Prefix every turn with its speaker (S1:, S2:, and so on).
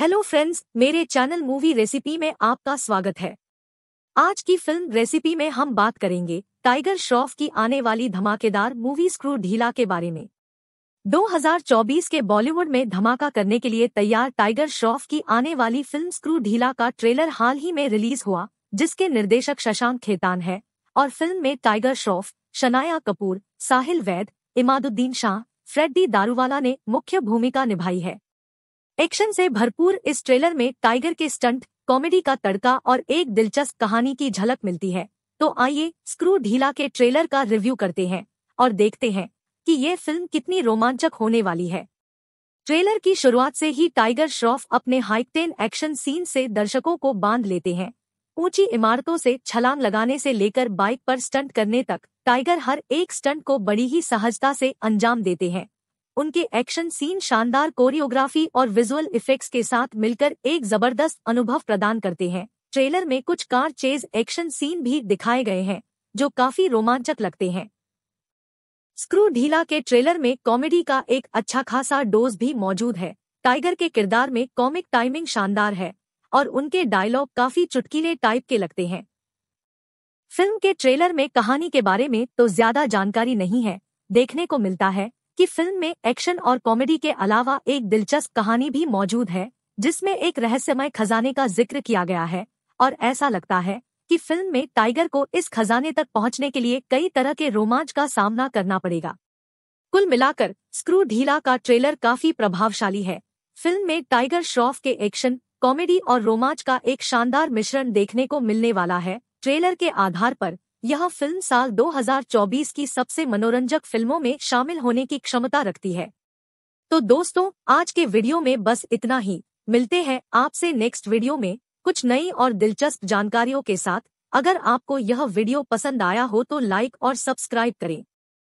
S1: hello friends मेरे channel movie recipe में आपका स्वागत है आज की फिल्म रेसिपी में हम बात करेंगे टाइगर श्रॉफ की आने वाली धमाकेदार मूवी स्क्रू ढीला के बारे में 2024 के बॉलीवुड में धमाका करने के लिए तैयार टाइगर श्रॉफ की आने वाली फिल्म स्क्रू ढीला का ट्रेलर हाल ही में रिलीज हुआ जिसके निर्देशक शशांक खेतान है और फिल्म में टाइगर श्रॉफ शनाया कपूर साहिल वैद इमादुद्दीन शाह फ्रेड्डी दारूवाला ने मुख्य भूमिका निभाई है एक्शन से भरपूर इस ट्रेलर में टाइगर के स्टंट कॉमेडी का तड़का और एक दिलचस्प कहानी की झलक मिलती है तो आइए स्क्रू ढीला के ट्रेलर का रिव्यू करते हैं और देखते हैं कि ये फिल्म कितनी रोमांचक होने वाली है ट्रेलर की शुरुआत से ही टाइगर श्रॉफ अपने हाइकटेन एक्शन सीन से दर्शकों को बांध लेते हैं ऊंची इमारतों से छलांग लगाने से लेकर बाइक पर स्टंट करने तक टाइगर हर एक स्टंट को बड़ी ही सहजता से अंजाम देते हैं उनके एक्शन सीन शानदार कोरियोग्राफी और विजुअल इफेक्ट्स के साथ मिलकर एक जबरदस्त अनुभव प्रदान करते हैं ट्रेलर में कुछ कार चेज एक्शन सीन भी दिखाए गए हैं जो काफी रोमांचक लगते हैं स्क्रू ढीला के ट्रेलर में कॉमेडी का एक अच्छा खासा डोज भी मौजूद है टाइगर के किरदार में कॉमिक टाइमिंग शानदार है और उनके डायलॉग काफी चुटकीले टाइप के लगते हैं फिल्म के ट्रेलर में कहानी के बारे में तो ज्यादा जानकारी नहीं है देखने को मिलता है कि फिल्म में एक्शन और कॉमेडी के अलावा एक दिलचस्प कहानी भी मौजूद है जिसमें एक रहस्यमय खजाने का जिक्र किया गया है और ऐसा लगता है कि फिल्म में टाइगर को इस खजाने तक पहुंचने के लिए कई तरह के रोमांच का सामना करना पड़ेगा कुल मिलाकर स्क्रू ढीला का ट्रेलर काफी प्रभावशाली है फिल्म में टाइगर श्रॉफ के एक्शन कॉमेडी और रोमांच का एक शानदार मिश्रण देखने को मिलने वाला है ट्रेलर के आधार पर यह फिल्म साल 2024 की सबसे मनोरंजक फिल्मों में शामिल होने की क्षमता रखती है तो दोस्तों आज के वीडियो में बस इतना ही मिलते हैं आपसे नेक्स्ट वीडियो में कुछ नई और दिलचस्प जानकारियों के साथ अगर आपको यह वीडियो पसंद आया हो तो लाइक और सब्सक्राइब करें